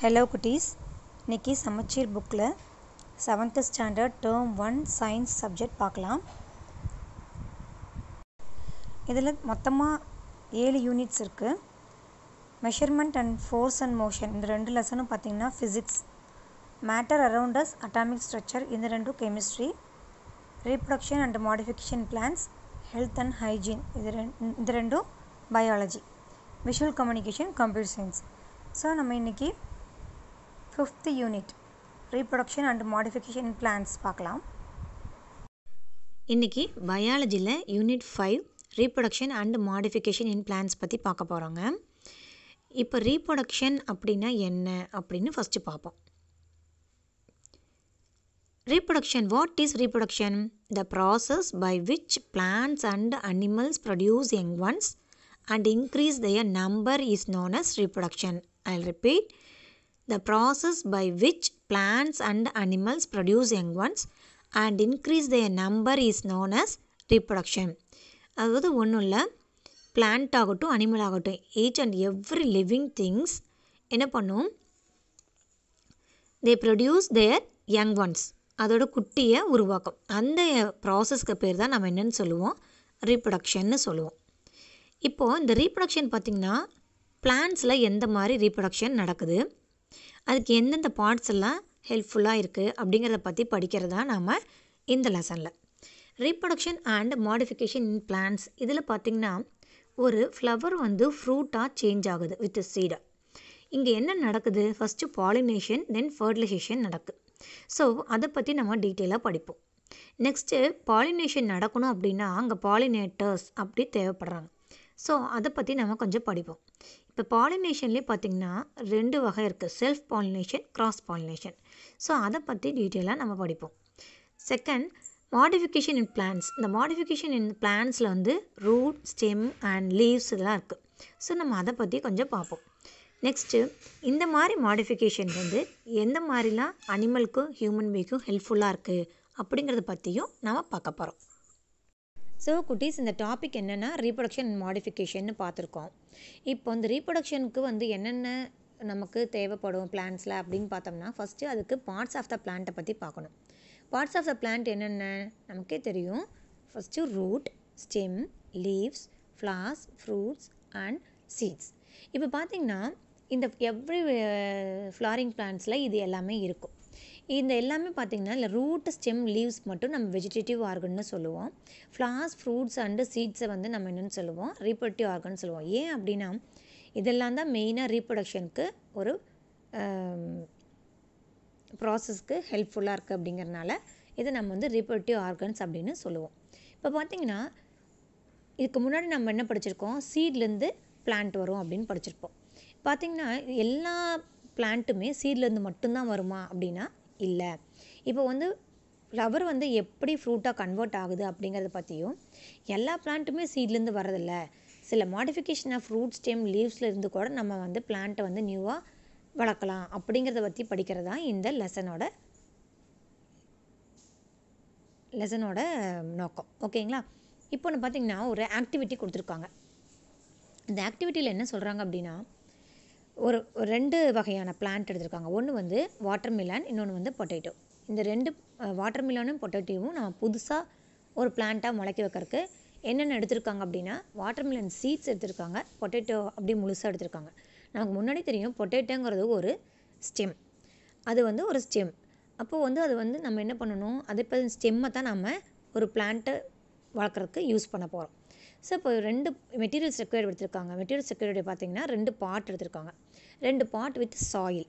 hello குட்டீஸ் இன்றைக்கி சமச்சீர் புக்கில் seventh standard term one science subject பார்க்கலாம் இதில் மொத்தமாக ஏழு யூனிட்ஸ் இருக்குது measurement and force and motion இந்த ரெண்டு லெசனும் பார்த்திங்கன்னா physics matter around us atomic structure இந்த ரெண்டும் chemistry reproduction and modification plants health and hygiene இது ரெண் இந்த ரெண்டும் biology visual communication computer science so நம்ம இன்றைக்கி fifth unit reproduction and modification plants பார்க்கலாம் இன்றைக்கி பயாலஜியில் unit five reproduction and modification in plants பற்றி பார்க்க போகிறோங்க இப்போ ரீப்ரொடக்ஷன் அப்படின்னா என்ன அப்படின்னு ஃபஸ்ட்டு பார்ப்போம் reproduction what is reproduction the process by which plants and animals produce young ones and increase their number is known as reproduction I repeat the process by which plants and animals produce young ones and increase their number is known as reproduction அதாவது ஒன்றும் இல்லை plant ஆகட்டும் animal ஆகட்டும் each and every living things என்ன பண்ணும் they produce their young ones அதோட குட்டியை உருவாக்கும் அந்த ப்ராசஸ்க்கு பேர் தான் நம்ம என்னென்னு சொல்லுவோம் ரீப்ரொடக்ஷன்னு சொல்லுவோம் இப்போது இந்த ரீப்ரொடக்ஷன் பார்த்திங்கன்னா பிளான்ஸில் எந்த மாதிரி ரீப்ரொடக்ஷன் நடக்குது அதுக்கு எந்தெந்த பார்ட்ஸ் எல்லாம் ஹெல்ப்ஃபுல்லாக இருக்குது அப்படிங்கிறத பற்றி படிக்கிறது தான் நாம் இந்த லெசனில் reproduction and modification in plants இதில் பார்த்திங்கன்னா ஒரு ஃப்ளவர் வந்து ஃப்ரூட்டாக சேஞ்ச் ஆகுது வித் சீடாக இங்கே என்ன நடக்குது ஃபஸ்ட்டு பாலினேஷன் தென் ஃபர்டிலைசேஷன் நடக்குது ஸோ அதை பற்றி நம்ம டீட்டெயிலாக படிப்போம் நெக்ஸ்ட்டு பாலினேஷன் நடக்கணும் அப்படின்னா அங்கே பாலினேட்டர்ஸ் அப்படி தேவைப்படுறாங்க ஸோ அதை பற்றி நம்ம கொஞ்சம் படிப்போம் இப்போ பாலினேஷன்லேயே பார்த்திங்கன்னா ரெண்டு வகை இருக்குது self pollination cross pollination so அதை பற்றி டீட்டெயிலாக நம்ம படிப்போம் செகண்ட் மாடிஃபிகேஷன் இன் பிளான்ஸ் இந்த மாடிஃபிகேஷன் இன் பிளான்ஸில் வந்து ரூட் ஸ்டெம் அண்ட் லீவ்ஸ் இதெல்லாம் இருக்குது ஸோ நம்ம அதை பற்றி கொஞ்சம் பார்ப்போம் நெக்ஸ்ட்டு இந்த மாதிரி மாடிஃபிகேஷன் வந்து எந்த மாதிரிலாம் அனிமலுக்கும் ஹியூமன் பீக்கும் ஹெல்ப்ஃபுல்லாக இருக்குது அப்படிங்கிறத பற்றியும் நம்ம பார்க்க போகிறோம் ஸோ குட்டீஸ் இந்த டாபிக் என்னென்னா ரீப்ரொடக்ஷன் மாடிஃபிகேஷன் பார்த்துருக்கோம் இப்போ இந்த ரீப்ரொடக்ஷனுக்கு வந்து என்னென்ன நமக்கு தேவைப்படும் பிளான்ஸில் அப்படின்னு பார்த்தோம்னா ஃபஸ்ட்டு அதுக்கு பார்ட்ஸ் ஆஃப் த பிளான்ட்டை பற்றி பார்க்கணும் பார்ட்ஸ் ஆஃப் த பிளான்ட் என்னென்ன நமக்கே தெரியும் first root stem leaves flowers fruits and seeds இப்போ பார்த்திங்கன்னா இந்த எவ்ரி ஃப்ளாரிங் பிளான்ஸில் இது எல்லாமே இருக்கும் இந்த எல்லாமே பார்த்திங்கன்னா இல்லை ரூட் ஸ்டெம் லீவ்ஸ் மட்டும் நம்ம வெஜிடேட்டிவ் ஆர்கன்னு சொல்லுவோம் ஃப்ளார்ஸ் ஃப்ரூட்ஸ் அண்டு சீட்ஸை வந்து நம்ம என்னென்னு சொல்லுவோம் ரீப்ரொடக்டிவ் ஆர்கன் சொல்லுவோம் ஏன் அப்படின்னா இதெல்லாம் தான் மெயினாக ரீப்ரொடக்ஷனுக்கு ஒரு ப்ராசஸ்க்கு ஹெல்ப்ஃபுல்லாக இருக்குது அப்படிங்கிறனால இதை நம்ம வந்து ரீப்ரொடக்டிவ் ஆர்கன்ஸ் அப்படின்னு சொல்லுவோம் இப்போ பார்த்திங்கன்னா இதுக்கு முன்னாடி நம்ம என்ன படிச்சிருக்கோம் சீட்லேருந்து பிளான்ட் வரும் அப்படின்னு படிச்சிருப்போம் பார்த்திங்கன்னா எல்லா பிளான்ட்டுமே சீட்லேருந்து மட்டும்தான் வருமா அப்படின்னா இல்லை இப்போ வந்து ஃப்ளவர் வந்து எப்படி ஃப்ரூட்டாக கன்வெர்ட் ஆகுது அப்படிங்கிறத பற்றியும் எல்லா பிளான்ட்டுமே சீட்லேருந்து வரதில்ல சில மாடிஃபிகேஷன் ஆஃப் ஃப்ரூட் ஸ்டெம் லீவ்ஸில் இருந்து கூட நம்ம வந்து பிளான்ட்டை வந்து நியூவாக வளர்க்கலாம் அப்படிங்கிறத பற்றி படிக்கிறது தான் இந்த லெசனோட லெசனோட நோக்கம் ஓகேங்களா இப்போ ஒன்று பார்த்திங்கன்னா ஒரு ஆக்டிவிட்டி கொடுத்துருக்காங்க இந்த ஆக்டிவிட்டியில் என்ன சொல்கிறாங்க அப்படின்னா ஒரு ரெண்டு வகையான பிளான்ட் எடுத்திருக்காங்க ஒன்று வந்து வாட்டர் மிலான் இன்னொன்று வந்து பொட்டேட்டோ இந்த ரெண்டு வாட்டர் மிலானும் பொட்டேட்டோவும் நான் புதுசாக ஒரு பிளான்ட்டாக முளைக்க வைக்கிறதுக்கு என்னென்ன எடுத்திருக்காங்க அப்படின்னா வாட்டர் மிலன் சீட்ஸ் எடுத்திருக்காங்க பொட்டேட்டோ அப்படி முழுசாக எடுத்திருக்காங்க நமக்கு முன்னாடி தெரியும் பொட்டேட்டோங்கிறது ஒரு ஸ்டெம் அது வந்து ஒரு ஸ்டெம் அப்போது வந்து அது வந்து நம்ம என்ன பண்ணணும் அதே போல் ஸ்டெம்மை தான் நம்ம ஒரு பிளான்ட்டை வளர்க்குறதுக்கு யூஸ் பண்ண போகிறோம் ஸோ இப்போ ரெண்டு மெட்டீரியல்ஸ் ரெக்வயர்டு எடுத்திருக்காங்க மெட்டீரியல்ஸ் ரெக்வயர்டு பார்த்தீங்கன்னா ரெண்டு பாட் எடுத்திருக்காங்க ரெண்டு பாட் வித் சாயில்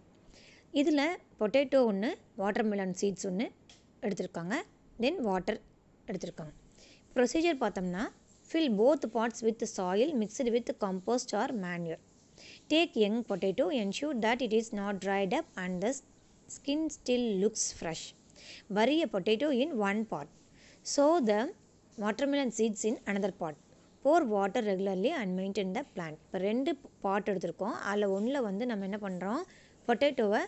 இதில் பொட்டேட்டோ ஒன்று வாட்டர் மெலன் சீட்ஸ் ஒன்று எடுத்திருக்காங்க தென் வாட்டர் எடுத்திருக்காங்க ப்ரொசீஜர் பார்த்தோம்னா fill both pots with soil mixed with compost or manure take young potato ensure that it is not dried up and the skin still looks fresh bury potato in one pot sow the watermelon seeds in another pot pour water regularly and maintain the plant இப்போ ரெண்டு பாட் எடுத்திருக்கோம் அதில் ஒன்றில் வந்து நம்ம என்ன பண்ணுறோம் பொட்டேட்டோவை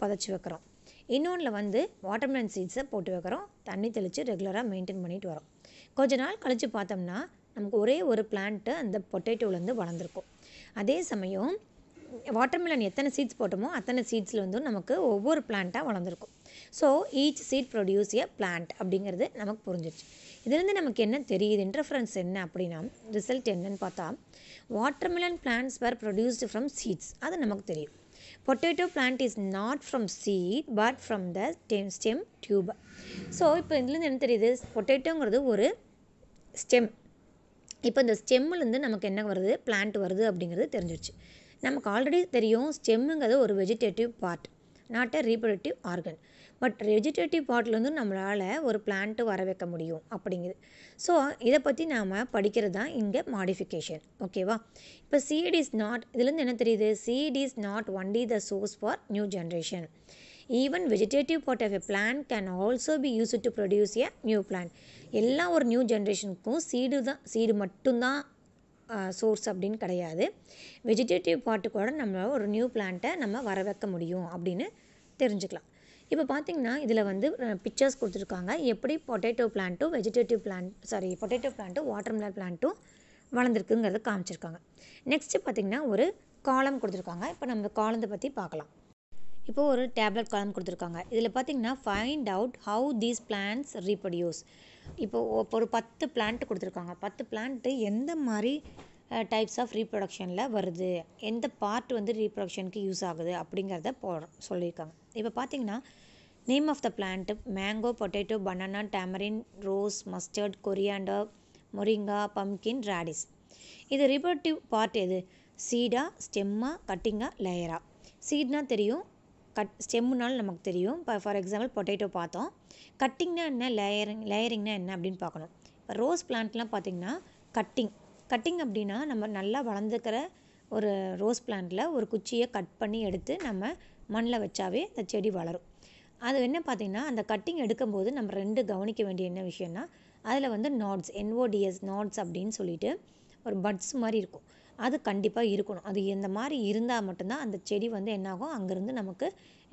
புதைச்சி வைக்கிறோம் இன்னொன்றில் வந்து வாட்டர்மெலன் சீட்ஸை போட்டு வைக்கிறோம் தண்ணி தெளித்து ரெகுலராக மெயின்டைன் பண்ணிட்டு வரோம் கொஞ்ச நாள் கழித்து பார்த்தோம்னா நமக்கு ஒரே ஒரு பிளான்ட்டு அந்த பொட்டேட்டோவிலேருந்து வளர்ந்துருக்கும் அதே சமயம் வாட்டர்மெலன் எத்தனை சீட்ஸ் போட்டோமோ அத்தனை சீட்ஸில் வந்து நமக்கு ஒவ்வொரு பிளான்ட்டாக வளர்ந்துருக்கும் so each seed produce a plant அப்படிங்கிறது நமக்கு புரிஞ்சிருச்சு இதுலேருந்து நமக்கு என்ன தெரியுது இன்டர்ஃபரன்ஸ் என்ன அப்படின்னா ரிசல்ட் என்னன்னு பார்த்தா watermelon plants were produced from seeds அது நமக்கு தெரியும் potato plant is not from seed but from the stem stem tube so இப்போ இதுலேருந்து என்ன தெரியுது பொட்டேட்டோங்கிறது ஒரு ஸ்டெம் இப்போ இந்த ஸ்டெம்மிலேருந்து நமக்கு என்ன வருது பிளான்ட் வருது அப்படிங்கிறது தெரிஞ்சிருச்சு நமக்கு ஆல்ரெடி தெரியும் ஸ்டெம்முங்கிறது ஒரு vegetative part not a reproductive organ but vegetative பார்ட்லேருந்து நம்மளால் ஒரு பிளான்ட்டு வர வைக்க முடியும் அப்படிங்குது ஸோ இதை பற்றி நாம் படிக்கிறது தான் இங்கே மாடிஃபிகேஷன் ஓகேவா இப்போ சீட் இஸ் நாட் இதுலேருந்து என்ன தெரியுது seat is not only the source for new generation even vegetative part of a plan can also be use to produce a new plan எல்லா ஒரு நியூ ஜென்ரேஷனுக்கும் சீடு தான் சீடு மட்டும்தான் source அப்படின்னு கிடையாது vegetative கூட நம்ம ஒரு நியூ பிளான்ட்டை நம்ம வர வைக்க முடியும் அப்படின்னு தெரிஞ்சுக்கலாம் இப்போ பார்த்திங்கன்னா இதில் வந்து பிக்சர்ஸ் கொடுத்துருக்காங்க எப்படி பொட்டேட்டோ பிளான்ட்டும் வெஜிடேட்டிவ் பிளான்ட் சாரி பொட்டேட்டோ பிளான்ட்டும் வாட்டர் மிலர் பிளான்ட்டும் வளர்ந்துருக்குங்கிறத காமிச்சிருக்காங்க நெக்ஸ்ட்டு பார்த்திங்கன்னா ஒரு காலம் கொடுத்துருக்காங்க இப்போ நம்ம காலத்தை பற்றி பார்க்கலாம் இப்போது ஒரு டேப்லெட் காலம் கொடுத்துருக்காங்க இதில் பார்த்திங்கன்னா find out how these plants reproduce இப்போது ஒரு பத்து பிளான்ட் கொடுத்துருக்காங்க பத்து பிளான்ட்டு எந்த மாதிரி டைப்ஸ் ஆஃப் ரீப்ரொடக்ஷனில் வருது எந்த பார்ட் வந்து ரீப்ரொடக்ஷனுக்கு யூஸ் ஆகுது அப்படிங்கிறத போ சொல்லியிருக்காங்க இப்போ பார்த்திங்கன்னா name of the plant mango potato banana tamarind rose mustard coriander moringa pumpkin radish இது ரிபர்டிவ் பார்ட் எது சீடா ஸ்டெம்மா கட்டிங்கா லேயரா சீட்னா தெரியும் கட் ஸ்டெம்முனாலும் நமக்கு தெரியும் இப்போ ஃபார் எக்ஸாம்பிள் பொட்டேட்டோ பார்த்தோம் கட்டிங்னா என்ன லேயரிங் லேயரிங்னா என்ன அப்படின்னு பார்க்கணும் இப்போ ரோஸ் பிளான்ட்லாம் பார்த்திங்கன்னா கட்டிங் கட்டிங் அப்படின்னா நம்ம நல்லா வளர்ந்துக்கிற ஒரு ரோஸ் பிளான்ட்டில் ஒரு குச்சியை கட் பண்ணி எடுத்து நம்ம மண்ணில் வச்சாவே அந்த செடி வளரும் அது என்ன பார்த்திங்கன்னா அந்த கட்டிங் எடுக்கும்போது நம்ம ரெண்டு கவனிக்க வேண்டிய என்ன விஷயம்னா அதில் வந்து நாட்ஸ் என்ஓடிஎஸ் நாட்ஸ் அப்படின்னு சொல்லிட்டு ஒரு பட்ஸ் மாதிரி இருக்கும் அது கண்டிப்பாக இருக்கணும் அது இந்த மாதிரி இருந்தால் மட்டும்தான் அந்த செடி வந்து என்னாகும் அங்கேருந்து நமக்கு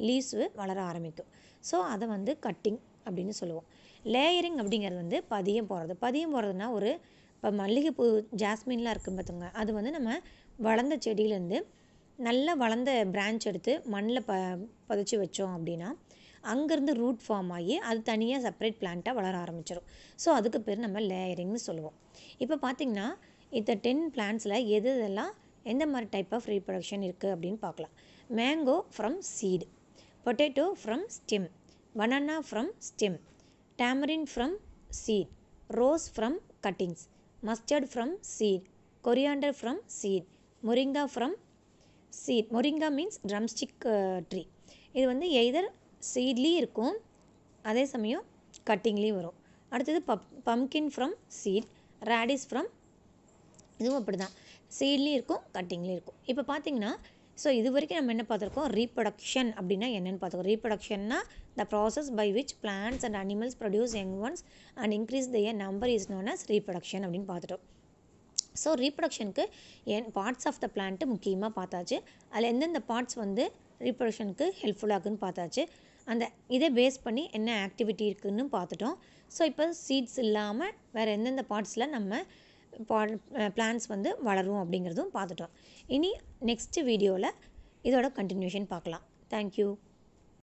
லீவ்ஸு வளர ஆரம்பிக்கும் ஸோ அதை வந்து கட்டிங் அப்படின்னு சொல்லுவோம் லேயரிங் அப்படிங்கிறது வந்து பதியம் போடுறது பதியம் போடுறதுனா ஒரு இப்போ மல்லிகைப்பூ ஜாஸ்மின்லாம் இருக்குது பார்த்துங்க அது வந்து நம்ம வளர்ந்த செடியிலேருந்து நல்லா வளர்ந்த பிரான்ச் எடுத்து மண்ணில் ப புதைச்சி வச்சோம் அப்படின்னா அங்கேருந்து ரூட் ஃபார்ம் ஆகி அது தனியாக செப்பரேட் பிளான்ட்டாக வளர ஆரம்பிச்சிடும் ஸோ அதுக்கு பேர் நம்ம லேயரிங்னு சொல்லுவோம் இப்போ பார்த்திங்கன்னா இந்த டென் பிளான்ஸில் எது இதெல்லாம் எந்த மாதிரி டைப் ஆஃப் ரீப்ரொடக்ஷன் இருக்குது அப்படின்னு பார்க்கலாம் mango from seed potato from stem banana from stem tamarind from seed rose from cuttings mustard from seed coriander from seed moringa from seed moringa means drumstick tree இது வந்து either சீட்லேயும் இருக்கும் அதே சமயம் கட்டிங்லேயும் வரும் அடுத்தது பப் pumpkin from seed radish from இதுவும் அப்படி தான் சீட்லேயும் இருக்கும் கட்டிங்லேயும் இருக்கும் இப்போ பார்த்தீங்கன்னா ஸோ இது வரைக்கும் நம்ம என்ன பார்த்துருக்கோம் ரீப்ரொடக்ஷன் அப்படின்னா என்னென்னு பார்த்துருக்கோம் ரீப்ரொடக்ஷன்னா the process by which plants and animals produce young ones and increase the number is known as reproduction அப்படின்னு பார்த்துட்டோம் ஸோ ரீப்ரொடக்ஷனுக்கு என் பார்ட்ஸ் ஆஃப் த பிளான்ட்டு முக்கியமாக பார்த்தாச்சு அதில் எந்தெந்த பார்ட்ஸ் வந்து ரீப்ரொடக்ஷனுக்கு ஹெல்ப்ஃபுல்லாகுன்னு பார்த்தாச்சு அந்த இதை பேஸ் பண்ணி என்ன ஆக்டிவிட்டி இருக்குதுன்னு பார்த்துட்டோம் ஸோ இப்போ சீட்ஸ் இல்லாமல் வேறு எந்தெந்த பார்ட்ஸில் நம்ம பிளான்ஸ் வந்து வளரும் அப்படிங்கிறதும் பார்த்துட்டோம் இனி நெக்ஸ்ட்டு வீடியோவில் இதோட கண்டினியூஷன் பார்க்கலாம் தேங்க்யூ